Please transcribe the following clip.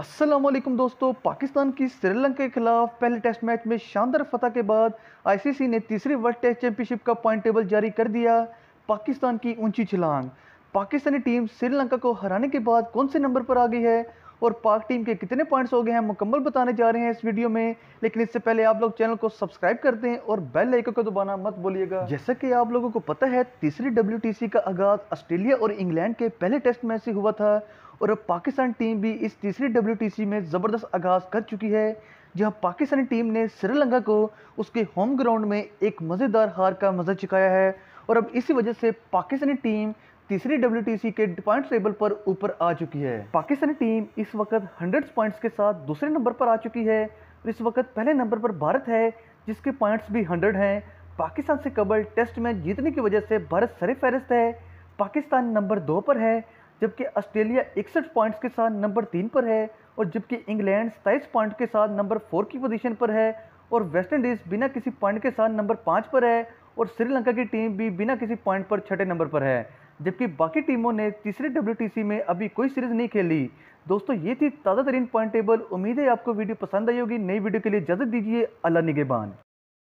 असलम दोस्तों पाकिस्तान की श्रीलंका के खिलाफ पहले टेस्ट मैच में शानदार फतह के बाद आईसीसी ने तीसरी वर्ल्ड टेस्ट चैंपियनशिप का पॉइंट टेबल जारी कर दिया पाकिस्तान की ऊंची छलांग पाकिस्तानी टीम श्रीलंका को हराने के बाद कौन से नंबर पर आ गई है और पाक टीम के कितने पॉइंट्स हो गए हैं मुकम्मल बताने जा रहे हैं इस वीडियो में लेकिन इससे पहले आप लोग चैनल को सब्सक्राइब कर दें और बेल लाइकन को दबाना मत बोलिएगा जैसा कि आप लोगों को पता है तीसरी डब्ल्यू का आगाज ऑस्ट्रेलिया और इंग्लैंड के पहले टेस्ट मैच से हुआ था और अब पाकिस्तान टीम भी इस तीसरी डब्ल्यू में ज़बरदस्त आगाज़ कर चुकी है जहाँ पाकिस्तानी टीम ने श्रीलंका को उसके होम ग्राउंड में एक मज़ेदार हार का मज़ा चुकाया है और अब इसी वजह से पाकिस्तानी टीम तीसरी डब्ल्यू के पॉइंट टेबल पर ऊपर आ चुकी है पाकिस्तानी टीम इस वक्त हंड्रेड पॉइंट्स के साथ दूसरे नंबर पर आ चुकी है और इस वक्त पहले नंबर पर भारत है जिसके पॉइंट्स भी हंड्रेड हैं पाकिस्तान से कबल टेस्ट मैच जीतने की वजह से भारत सर फहरिस्त है पाकिस्तान नंबर दो पर है जबकि ऑस्ट्रेलिया इकसठ पॉइंट्स के साथ नंबर तीन पर है और जबकि इंग्लैंड सताईस पॉइंट के साथ नंबर फोर की पोजीशन पर है और वेस्ट इंडीज़ बिना किसी पॉइंट के साथ नंबर पाँच पर है और श्रीलंका की टीम भी बिना किसी पॉइंट पर छठे नंबर पर है जबकि बाकी टीमों ने तीसरे डब्ल्यू में अभी कोई सीरीज नहीं खेली दोस्तों ये थी ताज़ा तरीन पॉइंट टेबल उम्मीद है आपको वीडियो पसंद आई होगी नई वीडियो के लिए इजाज़त दीजिए अल्लाह निगेबान